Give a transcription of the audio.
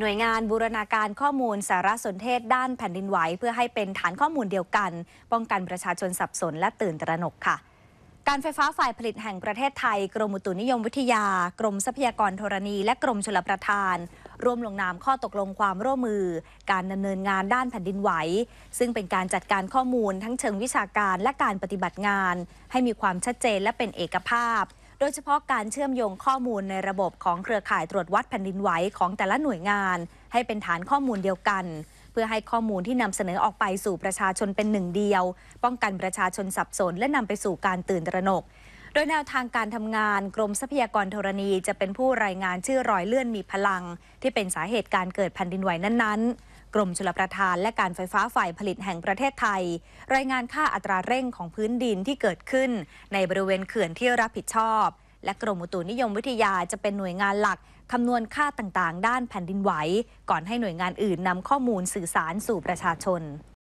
หน่วยงานบูรณาการข้อมูลสารสนเทศด้านแผ่นดินไหวเพื่อให้เป็นฐานข้อมูลเดียวกัน ป้องกันประชาชนสับสนและตื่นตระหนกค่ะการไฟฟ้าฝ่ายผลิตแห่งประเทศไทย กรมอุตุนิยมวิทยากรมทรัพยากรธรณี และกรมชลประทานร่วมลงนามข้อตกลงความร่วมมือ การดำเนินงานด้านแผ่นดินไหว ซึ่งเป็นการจัดการข้อมูลทั้งเชิงวิชาการและการปฏิบัติงาน ให้มีความชัดเจนและเป็นเอกภาพ โดยเฉพาะการเชื่อมโยงข้อมูลในระบบของเครือข่ายตรวจวัดแผ่นดินไหวของแต่ละหน่วยงาน ให้เป็นฐานข้อมูลเดียวกันเพื่อให้ข้อมูลที่นำเสนอออกไปสู่ประชาชนเป็นหนึ่งเดียว ป้องกันประชาชนสับสนและนำไปสู่การตื่นตระหนก โดยแนวทางการทำงานกรมทรัพยากรธรณีจะเป็นผู้รายงานชื่อรอยเลื่อนมีพลัง ที่เป็นสาเหตุการเกิดแผ่นดินไหวนั้นๆ กรมชลประทานและการไฟฟ้าฝ่ายผลิตแห่งประเทศไทย รายงานค่าอัตราเร่งของพื้นดินที่เกิดขึ้น ในบริเวณเขื่อนที่รับผิดชอบและกรมอุตุนิยมวิทยาจะเป็นหน่วยงานหลัก คำนวณค่าต่างๆ ด้านแผ่นดินไหวก่อนให้หน่วยงานอื่นนำข้อมูลสื่อสารสู่ประชาชน